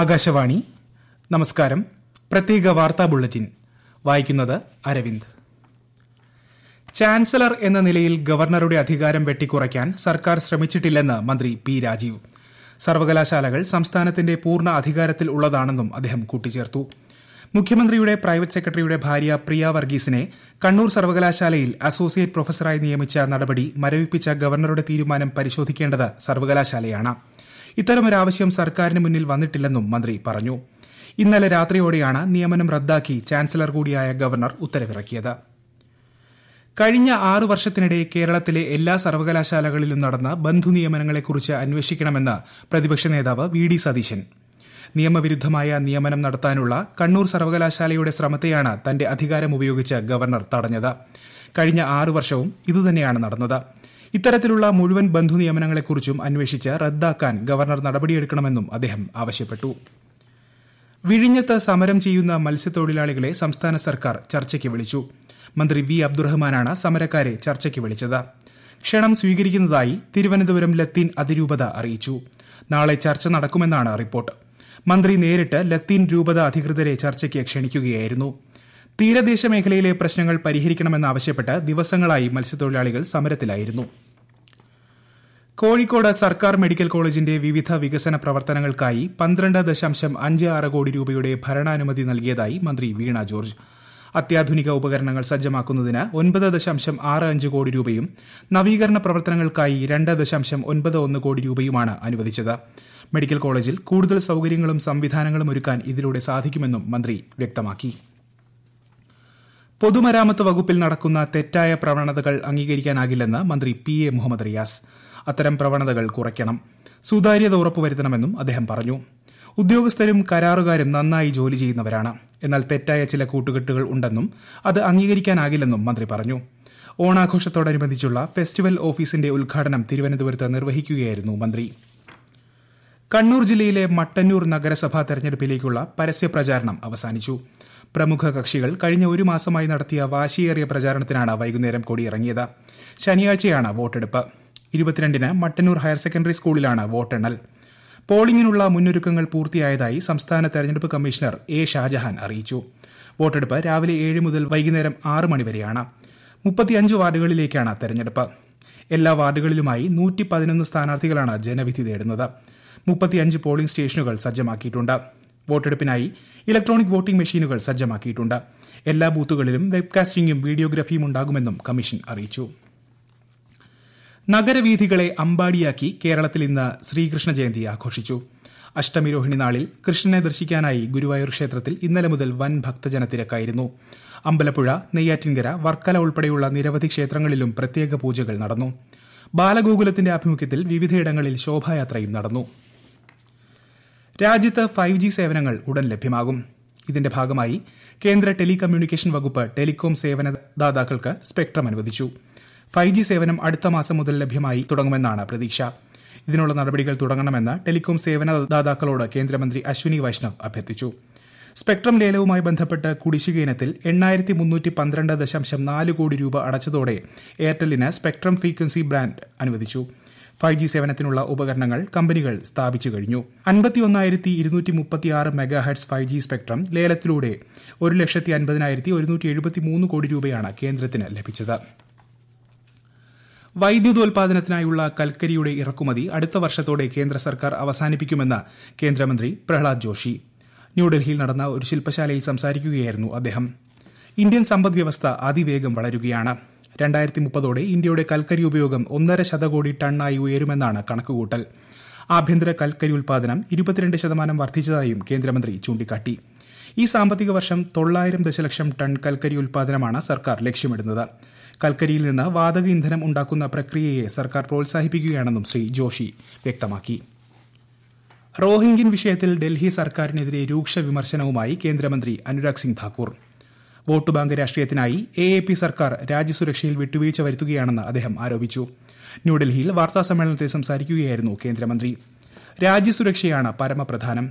ആകാശവാണി നമസ്കാരം പ്രത്യേക വാർത്താ ബുള്ളറ്റിൻ വായിക്കുന്നത് അരവിന്ദ് ചാൻസലർ എന്ന നിലയിൽ ഗവർണറുടെ അധികാരം വെട്ടിക്കുറയ്ക്കാൻ സർക്കാർ ശ്രമിച്ചിട്ടില്ലെന്ന് മന്ത്രി പി രാജീവ് സർവകലാശാലകൾ സംസ്ഥാനത്തിന്റെ പൂർണ്ണ അധികാരത്തിൽ ഉള്ളതാണെന്നും അദ്ദേഹം കൂട്ടിച്ചേർത്തു മുഖ്യമന്ത്രിയുടെ പ്രൈവറ്റ് സെക്രട്ടറിയുടെ ഭാര്യ പ്രിയ വർഗീസിനെ കണ്ണൂർ സർവകലാശാലയിൽ അസോസിയേറ്റ് പ്രൊഫസറായി നിയമിച്ച നടപടി മരവിപ്പിച്ച ഗവർണറുടെ തീരുമാനം പരിശോധിക്കേണ്ടത് സർവകലാശാലയാണ് ഇത്തരമൊരാവശ്യം സർക്കാരിന് മുന്നിൽ വന്നിട്ടില്ലെന്നും മന്ത്രി പറഞ്ഞു ഇന്നലെ രാത്രിയോടെയാണ് നിയമനം റദ്ദാക്കി ചാൻസലർ കൂടിയായ ഗവർണർ ഉത്തരവിറക്കിയത് കഴിഞ്ഞ ആറു വർഷത്തിനിടെ കേരളത്തിലെ എല്ലാ സർവകലാശാലകളിലും നടന്ന ബന്ധു നിയമനങ്ങളെക്കുറിച്ച് അന്വേഷിക്കണമെന്ന് പ്രതിപക്ഷ നേതാവ് വി ഡി സതീശൻ നിയമവിരുദ്ധമായ നിയമനം നടത്താനുള്ള കണ്ണൂർ സർവകലാശാലയുടെ ശ്രമത്തെയാണ് തന്റെ അധികാരം ഉപയോഗിച്ച് ഗവർണർ തടഞ്ഞത് കഴിഞ്ഞ ആറു വർഷവും ഇതുതന്നെയാണ് നടന്നത് ഇത്തരത്തിലുള്ള മുഴുവൻ ബന്ധു നിയമനങ്ങളെക്കുറിച്ചും അന്വേഷിച്ച് റദ്ദാക്കാൻ ഗവർണർ നടപടിയെടുക്കണമെന്നും അദ്ദേഹം ആവശ്യപ്പെട്ടു വിഴിഞ്ഞത്ത് സമരം ചെയ്യുന്ന മത്സ്യത്തൊഴിലാളികളെ സംസ്ഥാന സർക്കാർ ചർച്ചയ്ക്ക് വിളിച്ചു മന്ത്രി വി അബ്ദുറഹ്മാനാണ് സമരക്കാരെ ചർച്ചയ്ക്ക് വിളിച്ചത് ക്ഷണം സ്വീകരിക്കുന്നതായി തിരുവനന്തപുരം ലത്തീൻ അതിരൂപത അറിയിച്ചു നാളെ ചർച്ച നടക്കുമെന്നാണ് റിപ്പോർട്ട് മന്ത്രി നേരിട്ട് ലത്തീൻ രൂപത അധികൃതരെ ചർച്ചയ്ക്ക് ക്ഷണിക്കുകയായിരുന്നു തീരദേശ മേഖലയിലെ പ്രശ്നങ്ങൾ പരിഹരിക്കണമെന്നാവശ്യപ്പെട്ട് ദിവസങ്ങളായി മത്സ്യത്തൊഴിലാളികൾ സമരത്തിലായിരുന്നു കോഴിക്കോട് സർക്കാർ മെഡിക്കൽ കോളേജിന്റെ വിവിധ വികസന പ്രവർത്തനങ്ങൾക്കായി പന്ത്രണ്ട് ദശാംശം അഞ്ച് ആറ് കോടി രൂപയുടെ ഭരണാനുമതി നൽകിയതായി മന്ത്രി വീണ ജോർജ് അത്യാധുനിക ഉപകരണങ്ങൾ സജ്ജമാക്കുന്നതിന് ഒൻപത് ദശാംശം ആറ് അഞ്ച് കോടി രൂപയും നവീകരണ പ്രവർത്തനങ്ങൾക്കായി രണ്ട് ദശാംശം ഒൻപത് ഒന്ന് കോടി രൂപയുമാണ് അനുവദിച്ചത് മെഡിക്കൽ കോളേജിൽ കൂടുതൽ സൌകര്യങ്ങളും സംവിധാനങ്ങളും ഒരുക്കാൻ ഇതിലൂടെ സാധിക്കുമെന്നും മന്ത്രി വ്യക്തമാക്കി പൊതുമരാമത്ത് വകുപ്പിൽ നടക്കുന്ന തെറ്റായ പ്രവണതകൾ അംഗീകരിക്കാനാകില്ലെന്ന് മന്ത്രി പി എ മുഹമ്മദ് റിയാസ് അത്തരം പ്രവണതകൾ കുറയ്ക്കണം സുതാര്യത ഉറപ്പുവരുത്തണമെന്നും അദ്ദേഹം പറഞ്ഞു ഉദ്യോഗസ്ഥരും കരാറുകാരും നന്നായി ജോലി ചെയ്യുന്നവരാണ് എന്നാൽ തെറ്റായ ചില കൂട്ടുകെട്ടുകൾ ഉണ്ടെന്നും അത് അംഗീകരിക്കാനാകില്ലെന്നും മന്ത്രി പറഞ്ഞു ഓണാഘോഷത്തോടനുബന്ധിച്ചുള്ള ഫെസ്റ്റിവൽ ഓഫീസിന്റെ ഉദ്ഘാടനം തിരുവനന്തപുരത്ത് നിർവഹിക്കുകയായിരുന്നു മന്ത്രി കണ്ണൂർ ജില്ലയിലെ മട്ടന്നൂർ നഗരസഭാ തെരഞ്ഞെടുപ്പിലേക്കുള്ള പരസ്യ പ്രചാരണം അവസാനിച്ചു പ്രമുഖ കക്ഷികൾ കഴിഞ്ഞ ഒരു മാസമായി നടത്തിയ വാശിയേറിയ പ്രചാരണത്തിനാണ് വൈകുന്നേരം കൂടിയിറങ്ങിയത് ശനിയാഴ്ചയാണ് വോട്ടെടുപ്പ് ഇരുപത്തിരണ്ടിന് മട്ടന്നൂർ ഹയർ സെക്കൻഡറി സ്കൂളിലാണ് വോട്ടെണ്ണൽ പോളിംഗിനുള്ള മുന്നൊരുക്കങ്ങൾ പൂർത്തിയായതായി സംസ്ഥാന തെരഞ്ഞെടുപ്പ് കമ്മീഷണർ എ ഷാജഹാൻ അറിയിച്ചു വോട്ടെടുപ്പ് രാവിലെ ഏഴ് മുതൽ വൈകുന്നേരം ആറ് മണിവരെയാണ് മുപ്പത്തിയഞ്ച് വാർഡുകളിലേക്കാണ് തെരഞ്ഞെടുപ്പ് എല്ലാ വാർഡുകളിലുമായി നൂറ്റി പതിനൊന്ന് സ്ഥാനാർത്ഥികളാണ് ജനവിധി തേടുന്നത് മുപ്പത്തിയഞ്ച് പോളിംഗ് സ്റ്റേഷനുകൾ സജ്ജമാക്കിയിട്ടു വോട്ടെടുപ്പിനായി ഇലക്ട്രോണിക് വോട്ടിംഗ് മെഷീനുകൾ സജ്ജമാക്കിയിട്ടുണ്ട് എല്ലാ ബൂത്തുകളിലും വെബ്കാസ്റ്റിംഗും വീഡിയോഗ്രഫിയും ഉണ്ടാകുമെന്നും കമ്മീഷൻ അറിയിച്ചു നഗരവീഥികളെ അമ്പാടിയാക്കി കേരളത്തിൽ ഇന്ന് ശ്രീകൃഷ്ണ ജയന്തി ആഘോഷിച്ചു അഷ്ടമിരോഹിണി നാളിൽ കൃഷ്ണനെ ദർശിക്കാനായി ഗുരുവായൂർ ക്ഷേത്രത്തിൽ ഇന്നലെ മുതൽ വൻ ഭക്തജനത്തിരക്കായിരുന്നു അമ്പലപ്പുഴ നെയ്യാറ്റിൻകര വർക്കല ഉൾപ്പെടെയുള്ള നിരവധി ക്ഷേത്രങ്ങളിലും പ്രത്യേക പൂജകൾ നടന്നു ബാലഗോകുലത്തിന്റെ ആഭിമുഖ്യത്തിൽ വിവിധയിടങ്ങളിൽ ശോഭായാത്രയും നടന്നു രാജ്യത്ത് ഫൈവ് ജി സേവനങ്ങൾ ഉടൻ ലഭ്യമാകും ഇതിന്റെ ഭാഗമായി കേന്ദ്ര ടെലികമ്മ്യൂണിക്കേഷൻ വകുപ്പ് ടെലികോം സേവനദാതാക്കൾക്ക് സ്പെക്ട്രം അനുവദിച്ചു ഫൈവ് ജി സേവനം അടുത്ത മാസം മുതൽ ലഭ്യമായി തുടങ്ങുമെന്നാണ് പ്രതീക്ഷ ഇതിനുള്ള നടപടികൾ തുടങ്ങണമെന്ന് ടെലികോം സേവനദാതാക്കളോട് കേന്ദ്രമന്ത്രി അശ്വിനി വൈഷ്ണവ് അഭ്യർത്ഥിച്ചു സ്പെക്ട്രം ലേലവുമായി ബന്ധപ്പെട്ട് കുടിശ്ശിക ഇനത്തിൽ എണ്ണായിരത്തി മുന്നൂറ്റി പന്ത്രണ്ട് ദശാംശം നാല് കോടി രൂപ അടച്ചതോടെ എയർടെല്ലിന് സ്പെക്ട്രം ഫ്രീക്വൻസി ബ്രാൻഡ് അനുവദിച്ചു ഫൈവ് ജി സേവനത്തിനുള്ള ഉപകരണങ്ങൾ കമ്പനികൾ സ്ഥാപിച്ചു കഴിഞ്ഞു അൻപത്തിയൊന്നായിരത്തി ഇരുന്നൂറ്റി മുപ്പത്തിയാറ് മെഗാഹെഡ്സ് ഫൈവ് ജി സ്പെക്ട്രം ലേലത്തിലൂടെ ഒരു ലക്ഷത്തി അൻപതിനായിരത്തി ഒരുന്നൂറ്റി എഴുപത്തി മൂന്ന് കോടി രൂപയാണ് കേന്ദ്രത്തിന് ലഭിച്ചത് വൈദ്യുതോൽപാദനത്തിനായുള്ള കൽക്കരിയുടെ ഇറക്കുമതി അടുത്ത വർഷത്തോടെ കേന്ദ്ര സർക്കാർ അവസാനിപ്പിക്കുമെന്ന് കേന്ദ്രമന്ത്രി പ്രഹ്ലാദ് ജോഷി ന്യൂഡൽഹിയിൽ നടന്ന ഒരു ശില്പശാലയിൽ സംസാരിക്കുകയായിരുന്നു അദ്ദേഹം ഇന്ത്യൻ സമ്പദ്വ്യവസ്ഥ അതിവേഗം വളരുകയാണ് രണ്ടായിരത്തി മുപ്പതോടെ ഇന്ത്യയുടെ കൽക്കരി ഉപയോഗം ഒന്നര ശതകോടി ടണ്ണായി ഉയരുമെന്നാണ് കണക്കുകൂട്ടൽ ആഭ്യന്തര കൽക്കരി ഉൽപാദനം ഇരുപത്തിരണ്ട് ശതമാനം വർദ്ധിച്ചതായും കേന്ദ്രമന്ത്രി ചൂണ്ടിക്കാട്ടി ഈ സാമ്പത്തിക വർഷം തൊള്ളായിരം ദശലക്ഷം ടൺ കൽക്കരി ഉൽപാദനമാണ് സർക്കാർ ലക്ഷ്യമിടുന്നത് കൽക്കരിയിൽ നിന്ന് വാതക ഇന്ധനം ഉണ്ടാക്കുന്ന പ്രക്രിയയെ സർക്കാർ പ്രോത്സാഹിപ്പിക്കുകയാണെന്നും ശ്രീ ജോഷി വ്യക്തമാക്കി റോഹിംഗ്യൻ വിഷയത്തിൽ ഡൽഹി സർക്കാരിനെതിരെ രൂക്ഷ വിമർശനവുമായി കേന്ദ്രമന്ത്രി അനുരാഗ് സിംഗ് താക്കൂർ വോട്ട് ബാങ്ക് രാഷ്ട്രീയത്തിനായി എ എ പി സർക്കാർ രാജ്യസുരക്ഷയിൽ വിട്ടുവീഴ്ച വരുത്തുകയാണെന്ന് അദ്ദേഹം ആരോപിച്ചു ന്യൂഡൽഹിയിൽ വാർത്താസമ്മേളനത്തിൽ സംസാരിക്കുകയായിരുന്നു കേന്ദ്രമന്ത്രി രാജ്യസുരക്ഷയാണ് പരമപ്രധാനം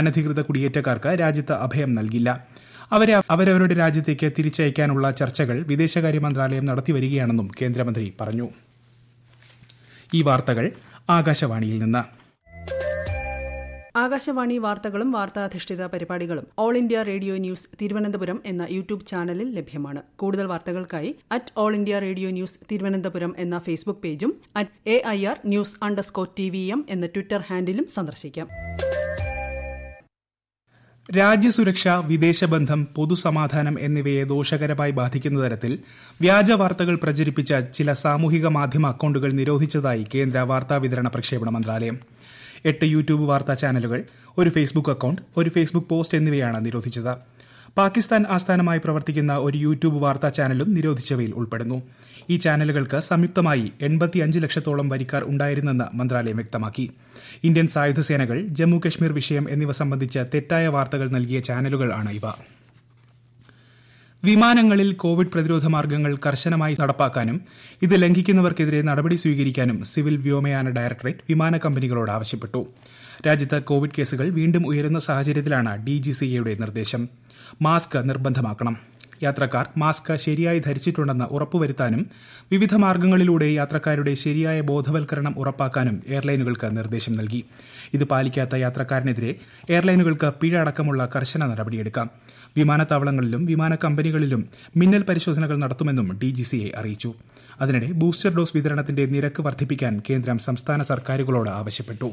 അനധികൃത കുടിയേറ്റക്കാർക്ക് രാജ്യത്ത് അഭയം നൽകില്ല അവരെ അവരവരുടെ രാജ്യത്തേക്ക് തിരിച്ചയക്കാനുള്ള ചർച്ചകൾ വിദേശകാര്യ മന്ത്രാലയം നടത്തിവരികയാണെന്നും കേന്ദ്രമന്ത്രി പറഞ്ഞു ഈ വാർത്തകൾ ആകാശവാണിയിൽ നിന്ന് ആകാശവാണി വാർത്തകളും വാർത്താധിഷ്ഠിത പരിപാടികളും All India Radio News Thiruvananthapuram എന്ന യൂട്യൂബ് ചാനലിൽ ലഭ്യമാണ് കൂടുതൽ വാർത്തകൾക്കായി at All India Radio News Thiruvananthapuram എന്ന ഫേസ്ബുക്ക് പേജും at A I R news underscore T V M എന്ന ട്വിറ്റർ ഹാൻഡിലും സന്ദർശിക്കാം രാജ്യസുരക്ഷ വിദേശബന്ധം പൊതുസമാധാനം എന്നിവയെ ദോഷകരമായി ബാധിക്കുന്ന തരത്തിൽ വ്യാജ വാർത്തകൾ പ്രചരിപ്പിച്ച ചില സാമൂഹിക മാധ്യമ അക്കൌണ്ടുകൾ നിരോധിച്ചതായി കേന്ദ്ര വാർത്താവിതരണ പ്രക്ഷേപണ മന്ത്രാലയം എട്ട് യൂട്യൂബ് വാർത്താ ചാനലുകൾ ഒരു ഫേസ്ബുക്ക് അക്കൌണ്ട് ഒരു ഫേസ്ബുക്ക് പോസ്റ്റ് എന്നിവയാണ് നിരോധിച്ചത് പാകിസ്ഥാൻ ആസ്ഥാനമായി പ്രവർത്തിക്കുന്ന ഒരു യൂട്യൂബ് വാർത്താ ചാനലും നിരോധിച്ചവയിൽ ഉൾപ്പെടുന്നു ഈ ചാനലുകൾക്ക് സംയുക്തമായി എൺപത്തിയഞ്ച് ലക്ഷത്തോളം വരിക്കാർ ഉണ്ടായിരുന്നെന്ന് മന്ത്രാലയം വ്യക്തമാക്കി ഇന്ത്യൻ സായുധ സേനകൾ ജമ്മു കശ്മീർ വിഷയം എന്നിവ സംബന്ധിച്ച തെറ്റായ വാർത്തകൾ നൽകിയ ചാനലുകൾ ആണ് ഇവ വിമാനങ്ങളിൽ കോവിഡ് പ്രതിരോധ മാർഗ്ഗങ്ങൾ കർശനമായി നടപ്പാക്കാനും ഇത് ലംഘിക്കുന്നവർക്കെതിരെ നടപടി സ്വീകരിക്കാനും സിവിൽ വ്യോമയാന ഡയറക്ടറേറ്റ് വിമാന കമ്പനികളോട് ആവശ്യപ്പെട്ടു രാജ്യത്ത് കോവിഡ് കേസുകൾ വീണ്ടും ഉയരുന്ന സാഹചര്യത്തിലാണ് ഡി നിർദ്ദേശം മാസ്ക് നിർബന്ധമാക്കണം യാത്രക്കാർ മാസ്ക് ശരിയായി ധരിച്ചിട്ടുണ്ടെന്ന് ഉറപ്പുവരുത്താനും വിവിധ മാർഗ്ഗങ്ങളിലൂടെ യാത്രക്കാരുടെ ശരിയായ ബോധവൽക്കരണം ഉറപ്പാക്കാനും എയർലൈനുകൾക്ക് നിർദ്ദേശം നൽകി ഇത് പാലിക്കാത്ത യാത്രക്കാരനെതിരെ എയർലൈനുകൾക്ക് പിഴ അടക്കമുള്ള കർശന നടപടിയെടുക്കാം വിമാനത്താവളങ്ങളിലും വിമാന കമ്പനികളിലും മിന്നൽ പരിശോധനകൾ നടത്തുമെന്നും ഡിജിസിഐ അറിയിച്ചു അതിനിടെ ബൂസ്റ്റർ ഡോസ് വിതരണത്തിന്റെ നിരക്ക് വർദ്ധിപ്പിക്കാൻ കേന്ദ്രം സംസ്ഥാന സർക്കാരുകളോട് ആവശ്യപ്പെട്ടു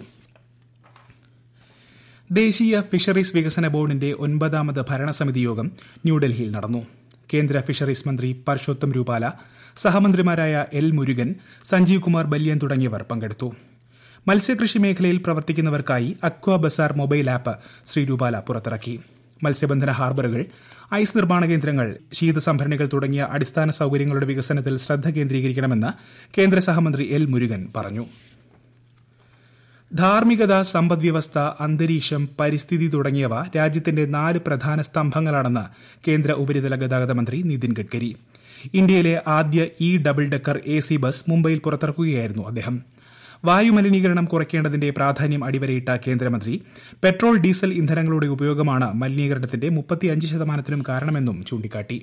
ദേശീയ ഫിഷറീസ് വികസന ബോർഡിന്റെ ഒൻപതാമത് ഭരണസമിതി യോഗം ന്യൂഡൽഹിയിൽ നടന്നു കേന്ദ്ര ഫിഷറീസ് മന്ത്രി പർഷോത്തം രൂപാല സഹമന്ത്രിമാരായ എൽ മുരുകൻ സഞ്ജീവ് കുമാർ ബല്യൻ തുടങ്ങിയവർ പങ്കെടുത്തു മത്സ്യകൃഷി മേഖലയിൽ പ്രവർത്തിക്കുന്നവർക്കായി aqua bazaar mobile app Shri Rupala പുറത്തിറക്കി മത്സ്യബന്ധന ഹാർബറുകൾ ഐസ് നിർമ്മാണ കേന്ദ്രങ്ങൾ ശീതസംഭരണികൾ തുടങ്ങിയ അടിസ്ഥാന സൌകര്യങ്ങളുടെ വികസനത്തിൽ ശ്രദ്ധ കേന്ദ്രീകരിക്കണമെന്ന് കേന്ദ്ര സഹമന്ത്രി എൽ മുരുകൻ പറഞ്ഞു ധാർമ്മികത സമ്പദ്വ്യവസ്ഥ അന്തരീക്ഷം പരിസ്ഥിതി തുടങ്ങിയവ രാജ്യത്തിന്റെ നാല് പ്രധാന സ്തംഭങ്ങളാണെന്ന് കേന്ദ്ര ഉപരിതല ഗതാഗത മന്ത്രി നിതിൻ ഗഡ്കരി ഇന്ത്യയിലെ ആദ്യ E double decker A C bus മുംബൈയിൽ പുറത്തിറക്കുകയായിരുന്നു അദ്ദേഹം വായുമലിനീകരണം കുറയ്ക്കേണ്ടതിന്റെ പ്രാധാന്യം അടിവരയിട്ട കേന്ദ്രമന്ത്രി പെട്രോൾ ഡീസൽ ഇന്ധനങ്ങളുടെ ഉപയോഗമാണ് മലിനീകരണത്തിന്റെ മുപ്പത്തിയഞ്ച് ശതമാനത്തിനും കാരണമെന്നും ചൂണ്ടിക്കാട്ടി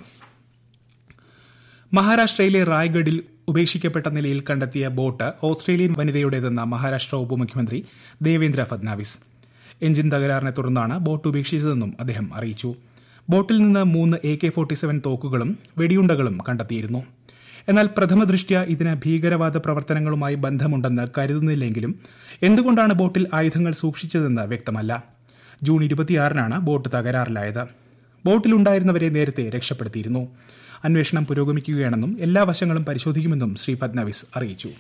മഹാരാഷ്ട്രയിലെ റായ്ഗഡിൽ ഉപേക്ഷിക്കപ്പെട്ട നിലയിൽ കണ്ടെത്തിയ ബോട്ട് ഓസ്ട്രേലിയൻ വനിതയുടേതെന്ന മഹാരാഷ്ട്ര ഉപമുഖ്യമന്ത്രി ദേവേന്ദ്ര ഫഡ്നാവിസ് എഞ്ചിൻ തകരാറിനെ തുടർന്നാണ് ബോട്ട് ഉപേക്ഷിച്ചതെന്നും അദ്ദേഹം അറിയിച്ചു ബോട്ടിൽ നിന്ന് മൂന്ന് എ കെ ഫോർട്ടി സെവൻ തോക്കുകളും വെടിയുണ്ടകളും കണ്ടെത്തിയിരുന്നു എന്നാൽ പ്രഥമദൃഷ്ട്യ ഇതിന് ഭീകരവാദ പ്രവർത്തനങ്ങളുമായി ബന്ധമുണ്ടെന്ന് കരുതുന്നില്ലെങ്കിലും എന്തുകൊണ്ടാണ് ബോട്ടിൽ ആയുധങ്ങൾ സൂക്ഷിച്ചതെന്ന് വ്യക്തമല്ല ജൂൺ ഇരുപത്തിയാറിനാണ് ബോട്ട് തകരാറിലായത് ബോട്ടിലുണ്ടായിരുന്നവരെ നേരത്തെ രക്ഷപ്പെടുത്തിയിരുന്നു അന്വേഷണം പുരോഗമിക്കുകയാണെന്നും എല്ലാ വശങ്ങളും പരിശോധിക്കുമെന്നും ശ്രീ ഫഡ്നാവിസ് അറിയിച്ചു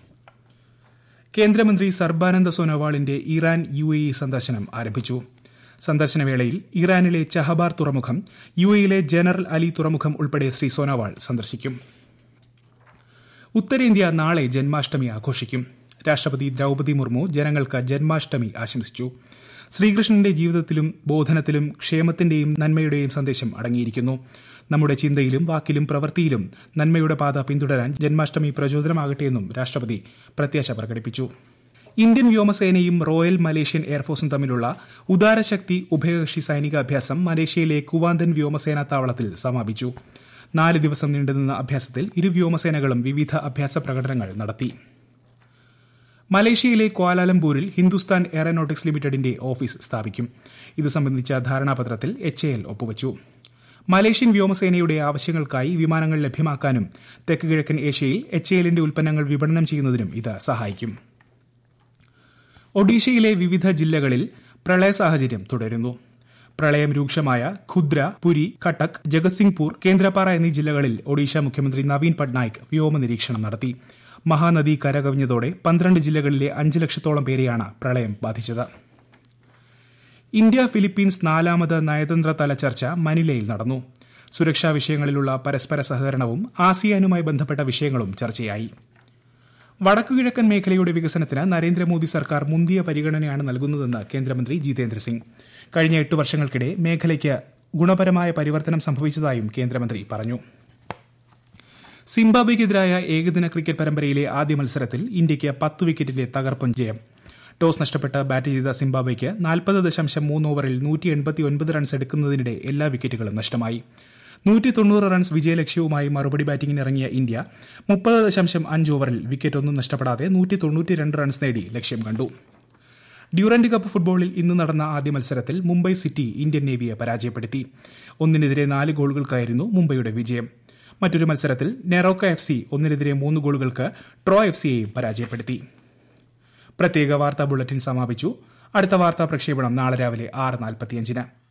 കേന്ദ്രമന്ത്രി സർബാനന്ദ സോനോവാളിന്റെ ഇറാൻ യു എ ഇ സന്ദർശനം ആരംഭിച്ചു സന്ദർശനവേളയിൽ ഇറാനിലെ ചഹബാർ തുറമുഖം യു എയിലെ ജനറൽ അലി തുറമുഖം ഉൾപ്പെടെ ശ്രീ സോനോവാൾ സന്ദർശിക്കും ഉത്തരേന്ത്യ നാളെ ജന്മാഷ്ടമി ആഘോഷിക്കും രാഷ്ട്രപതി ദ്രൌപതി മുർമു ജനങ്ങൾക്ക് ജന്മാഷ്ടമി ആശംസിച്ചു ശ്രീകൃഷ്ണന്റെ ജീവിതത്തിലും ബോധനത്തിലും ക്ഷേമത്തിന്റെയും നന്മയുടെയും സന്ദേശം അടങ്ങിയിരിക്കുന്നു നമ്മുടെ ചിന്തയിലും വാക്കിലും പ്രവൃത്തിയിലും നന്മയുടെ പാത പിന്തുടരാൻ ജന്മാഷ്ടമി പ്രചോദനമാകട്ടെയെന്നും രാഷ്ട്രപതി പ്രത്യാശ പ്രകടിപ്പിച്ചു ഇന്ത്യൻ വ്യോമസേനയും റോയൽ മലേഷ്യൻ എയർഫോഴ്സും തമ്മിലുള്ള ഉദാരശക്തി ഉഭയകക്ഷി സൈനികാഭ്യാസം മലേഷ്യയിലെ കുവാന്തൻ വ്യോമസേനാ താവളത്തിൽ സമാപിച്ചു നാല് ദിവസം നീണ്ടുനിന്ന അഭ്യാസത്തിൽ ഇരു വ്യോമസേനകളും വിവിധ അഭ്യാസ പ്രകടനങ്ങൾ നടത്തി മലേഷ്യയിലെ കോലാലംപൂരിൽ ഹിന്ദുസ്ഥാൻ എയറോനോട്ടിക്സ് ലിമിറ്റഡിന്റെ ഓഫീസ് സ്ഥാപിക്കും ഇത് സംബന്ധിച്ച ധാരണാപത്രത്തിൽ എച്ച് എ എൽ ഒപ്പുവച്ചു മലേഷ്യൻ വ്യോമസേനയുടെ ആവശ്യങ്ങൾക്കായി വിമാനങ്ങൾ ലഭ്യമാക്കാനും തെക്ക് കിഴക്കൻ ഏഷ്യയിൽ എച്ച് എല്ലിന്റെ ഉൽപ്പന്നങ്ങൾ വിപണനം ചെയ്യുന്നതിനും ഇത് സഹായിക്കും ഒഡീഷയിലെ വിവിധ ജില്ലകളിൽ പ്രളയ സാഹചര്യം തുടരുന്നു പ്രളയം രൂക്ഷമായ ഖുദ്ര പുരി കട്ടക് ജഗത്സിംഗ്പൂർ കേന്ദ്രപാറ എന്നീ ജില്ലകളിൽ ഒഡീഷ മുഖ്യമന്ത്രി നവീൻ പട്നായിക് വ്യോമനിരീക്ഷണം നിരീക്ഷണം നടത്തി മഹാനദി കരകവിഞ്ഞതോടെ പന്ത്രണ്ട് ജില്ലകളിലെ അഞ്ച് ലക്ഷത്തോളം പേരെയാണ് പ്രളയം ബാധിച്ചത് ഇന്ത്യ ഫിലിപ്പീൻസ് നാലാമത് തല ചർച്ച മനിലയിൽ നടന്നു സുരക്ഷാ വിഷയങ്ങളിലുള്ള പരസ്പര സഹകരണവും ആസിയാനുമായി ബന്ധപ്പെട്ട വിഷയങ്ങളും ചർച്ചയായി വടക്കുകിഴക്കൻ മേഖലയുടെ വികസനത്തിന് നരേന്ദ്രമോദി സർക്കാർ മുന്തിയ പരിഗണനയാണ് നൽകുന്നതെന്ന് കേന്ദ്രമന്ത്രി ജിതേന്ദ്ര സിംഗ് കഴിഞ്ഞ എട്ട് വർഷങ്ങൾക്കിടെ മേഖലയ്ക്ക് ഗുണപരമായ പരിവർത്തനം സംഭവിച്ചതായും കേന്ദ്രമന്ത്രി പറഞ്ഞു സിംബാബ്വെയ്ക്കെതിരായ ഏകദിന ക്രിക്കറ്റ് പരമ്പരയിലെ ആദ്യ മത്സരത്തിൽ ഇന്ത്യയ്ക്ക് പത്ത് വിക്കറ്റിന്റെ തകർപ്പൻ ജയം ടോസ് നഷ്ടപ്പെട്ട് ബാറ്റ് ചെയ്ത സിംബാബ്വെയ്ക്ക് നാൽപ്പത് ദശാംശം മൂന്ന് ഓവറിൽ നൂറ്റി എൺപത്തി ഒൻപത് റൺസ് എടുക്കുന്നതിനിടെ എല്ലാ വിക്കറ്റുകളും നഷ്ടമായി നൂറ്റി തൊണ്ണൂറ് റൺസ് വിജയലക്ഷ്യവുമായി മറുപടി ബാറ്റിംഗിന് ഇറങ്ങിയ ഇന്ത്യ മുപ്പത് ദശാംശം അഞ്ച് ഓവറിൽ വിക്കറ്റൊന്നും നഷ്ടപ്പെടാതെ നൂറ്റി തൊണ്ണൂറ്റി രണ്ട് റൺസ് നേടി ലക്ഷ്യം കണ്ടു ഡ്യൂറന്റ് കപ്പ് ഫുട്ബോളിൽ ഇന്ന് നടന്ന ആദ്യ മത്സരത്തിൽ മുംബൈ സിറ്റി ഇന്ത്യൻ നേവിയെ പരാജയപ്പെടുത്തി ഒന്നിനെതിരെ നാല് ഗോളുകൾക്കായിരുന്നു മുംബൈയുടെ വിജയം മറ്റൊരു മത്സരത്തിൽ നെറോക്ക എഫ് സി ഒന്നിനെതിരെ മൂന്ന് ഗോളുകൾക്ക് ട്രോ എഫ് സിയെയും പരാജയപ്പെടുത്തി പ്രത്യേക വാർത്താ ബുള്ളറ്റിൻ സമാപിച്ചു അടുത്ത വാർത്താ പ്രക്ഷേപണം നാളെ രാവിലെ ആറ് നാൽപ്പത്തിയഞ്ചിന്